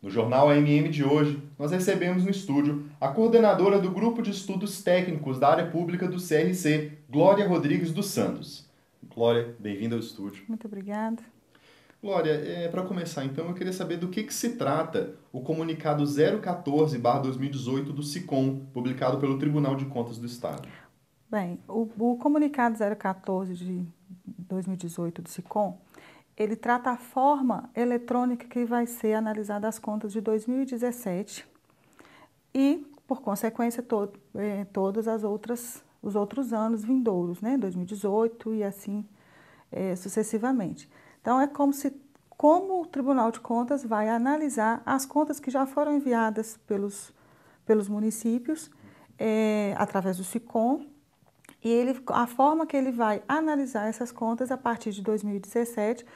No jornal AMM de hoje, nós recebemos no estúdio a coordenadora do Grupo de Estudos Técnicos da Área Pública do CRC, Glória Rodrigues dos Santos. Glória, bem-vinda ao estúdio. Muito obrigada. Glória, é, para começar então, eu queria saber do que, que se trata o comunicado 014-2018 do SICOM, publicado pelo Tribunal de Contas do Estado. Bem, o, o comunicado 014 de 2018 do SICOM ele trata a forma eletrônica que vai ser analisada as contas de 2017 e, por consequência, to eh, todas as outras os outros anos vindouros, né, 2018 e assim eh, sucessivamente. Então é como se como o Tribunal de Contas vai analisar as contas que já foram enviadas pelos pelos municípios eh, através do SICOM e ele, a forma que ele vai analisar essas contas a partir de 2017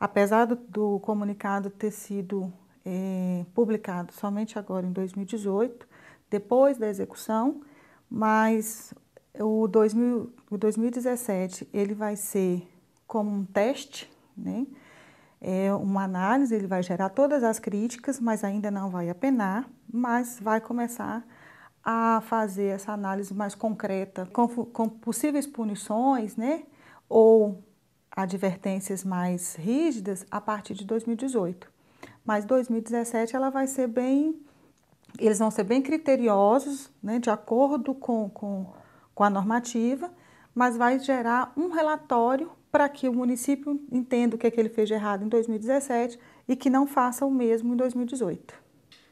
Apesar do, do comunicado ter sido é, publicado somente agora em 2018, depois da execução, mas o, 2000, o 2017 ele vai ser como um teste, né? É uma análise, ele vai gerar todas as críticas, mas ainda não vai apenar, mas vai começar a fazer essa análise mais concreta, com, com possíveis punições, né? Ou advertências mais rígidas a partir de 2018. Mas 2017 ela vai ser bem, eles vão ser bem criteriosos, né, de acordo com, com, com a normativa, mas vai gerar um relatório para que o município entenda o que, é que ele fez de errado em 2017 e que não faça o mesmo em 2018.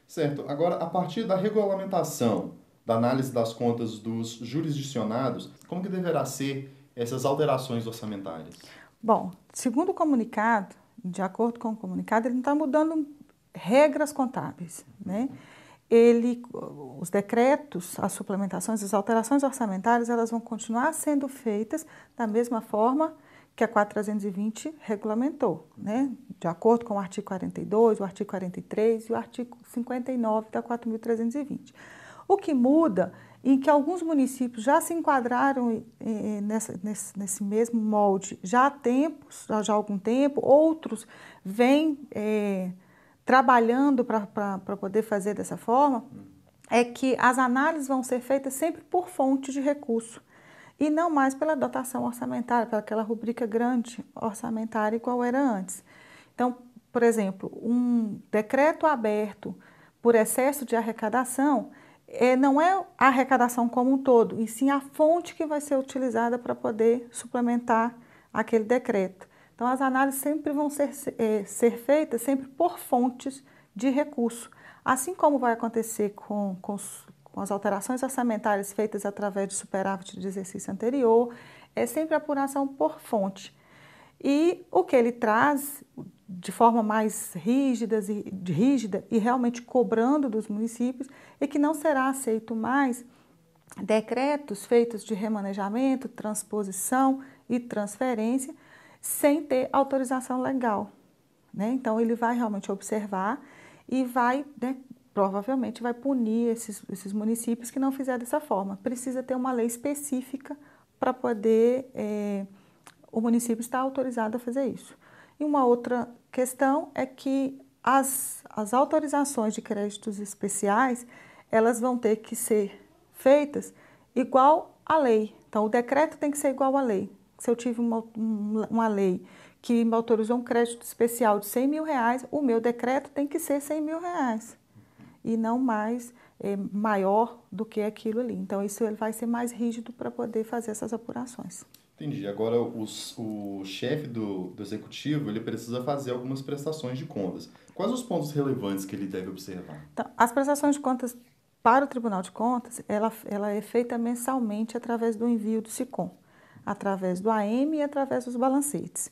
Certo. Agora, a partir da regulamentação da análise das contas dos jurisdicionados, como que deverá ser essas alterações orçamentárias? Bom, segundo o comunicado, de acordo com o comunicado, ele não está mudando regras contábeis, né? Ele, os decretos, as suplementações, as alterações orçamentárias, elas vão continuar sendo feitas da mesma forma que a 420 regulamentou, né? De acordo com o artigo 42, o artigo 43 e o artigo 59 da 4.320. O que muda em que alguns municípios já se enquadraram eh, eh, nessa, nesse, nesse, mesmo molde já há tempos, já, há algum tempo, outros vêm eh, trabalhando para poder fazer dessa forma, é que as análises vão ser feitas sempre por fonte de recurso e não mais pela dotação orçamentária, pelaquela rubrica grande orçamentária igual era antes. Então, por exemplo, um decreto aberto por excesso de arrecadação, é, não é a arrecadação como um todo, e sim a fonte que vai ser utilizada para poder suplementar aquele decreto. Então, as análises sempre vão ser, é, ser feitas sempre por fontes de recurso, assim como vai acontecer com, com, com as alterações orçamentárias feitas através de superávit de exercício anterior, é sempre apuração por fonte. E o que ele traz de forma mais rígida e, rígida e realmente cobrando dos municípios é que não será aceito mais decretos feitos de remanejamento, transposição e transferência sem ter autorização legal. Né? Então ele vai realmente observar e vai, né, provavelmente, vai punir esses, esses municípios que não fizer dessa forma. Precisa ter uma lei específica para poder eh, o município está autorizado a fazer isso. E uma outra questão é que as, as autorizações de créditos especiais, elas vão ter que ser feitas igual à lei. Então, o decreto tem que ser igual à lei. Se eu tive uma, uma lei que me autorizou um crédito especial de 100 mil reais, o meu decreto tem que ser 100 mil reais e não mais é, maior do que aquilo ali. Então, isso ele vai ser mais rígido para poder fazer essas apurações. Entendi. Agora, os, o chefe do, do executivo ele precisa fazer algumas prestações de contas. Quais os pontos relevantes que ele deve observar? Então, as prestações de contas para o Tribunal de Contas, ela, ela é feita mensalmente através do envio do SICOM, através do AM e através dos balancetes.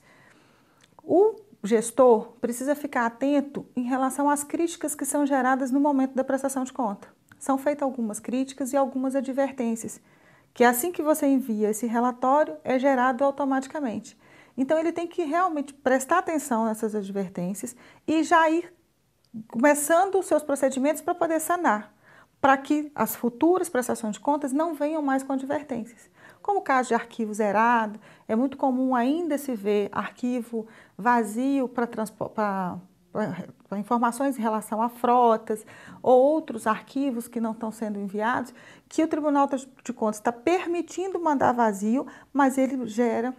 O gestor precisa ficar atento em relação às críticas que são geradas no momento da prestação de conta. São feitas algumas críticas e algumas advertências que assim que você envia esse relatório, é gerado automaticamente. Então, ele tem que realmente prestar atenção nessas advertências e já ir começando os seus procedimentos para poder sanar, para que as futuras prestações de contas não venham mais com advertências. Como o caso de arquivo zerado, é muito comum ainda se ver arquivo vazio para informações em relação a frotas ou outros arquivos que não estão sendo enviados, que o Tribunal de Contas está permitindo mandar vazio, mas ele gera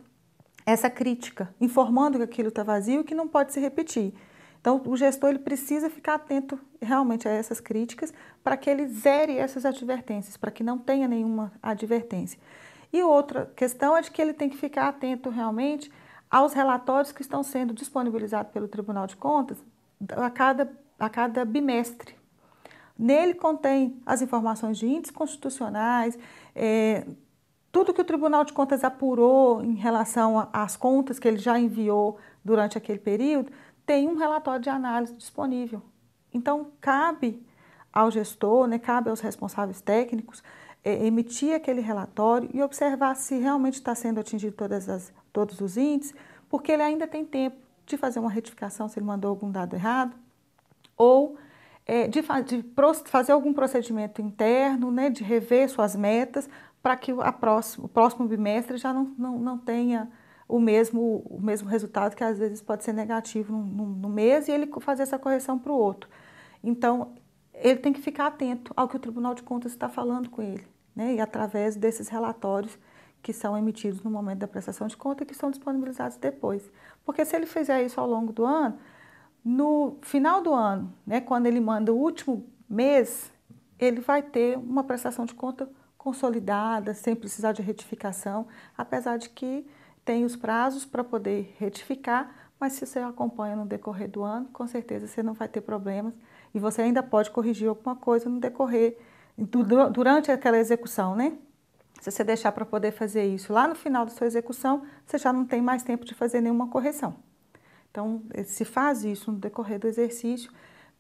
essa crítica, informando que aquilo está vazio e que não pode se repetir. Então, o gestor ele precisa ficar atento realmente a essas críticas para que ele zere essas advertências, para que não tenha nenhuma advertência. E outra questão é de que ele tem que ficar atento realmente aos relatórios que estão sendo disponibilizados pelo Tribunal de Contas a cada, a cada bimestre. Nele contém as informações de índices constitucionais, é, tudo que o Tribunal de Contas apurou em relação às contas que ele já enviou durante aquele período, tem um relatório de análise disponível. Então, cabe ao gestor, né, cabe aos responsáveis técnicos, é, emitir aquele relatório e observar se realmente está sendo atingido todas as, todos os índices, porque ele ainda tem tempo de fazer uma retificação se ele mandou algum dado errado, ou é, de, de, fazer algum procedimento interno, né, de rever suas metas, para que a próximo, o próximo bimestre já não, não, não tenha o mesmo, o mesmo resultado, que às vezes pode ser negativo no, no mês, e ele fazer essa correção para o outro. Então, ele tem que ficar atento ao que o Tribunal de Contas está falando com ele, né? e através desses relatórios que são emitidos no momento da prestação de conta e que são disponibilizados depois. Porque se ele fizer isso ao longo do ano, no final do ano, né, quando ele manda o último mês, ele vai ter uma prestação de conta consolidada, sem precisar de retificação, apesar de que tem os prazos para poder retificar, mas se você acompanha no decorrer do ano, com certeza você não vai ter problemas e você ainda pode corrigir alguma coisa no decorrer, durante aquela execução, né? Se você deixar para poder fazer isso lá no final da sua execução, você já não tem mais tempo de fazer nenhuma correção. Então, se faz isso no decorrer do exercício,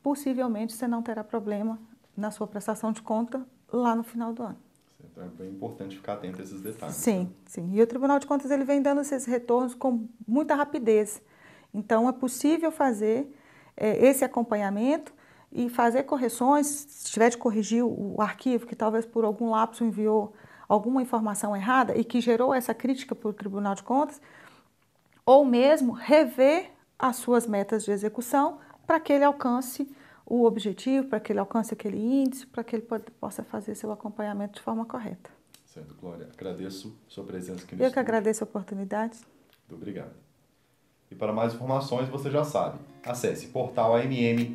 possivelmente você não terá problema na sua prestação de conta lá no final do ano. Então é bem importante ficar atento a esses detalhes. Né? Sim, né? sim. E o Tribunal de Contas ele vem dando esses retornos com muita rapidez. Então é possível fazer é, esse acompanhamento e fazer correções, se tiver de corrigir o arquivo que talvez por algum lapso enviou alguma informação errada e que gerou essa crítica para o Tribunal de Contas, ou mesmo rever as suas metas de execução para que ele alcance o objetivo, para que ele alcance aquele índice, para que ele possa fazer seu acompanhamento de forma correta. Certo, Glória. Agradeço sua presença aqui no Eu que agradeço a oportunidade. Muito obrigado. E para mais informações, você já sabe, acesse portalamm.org.br.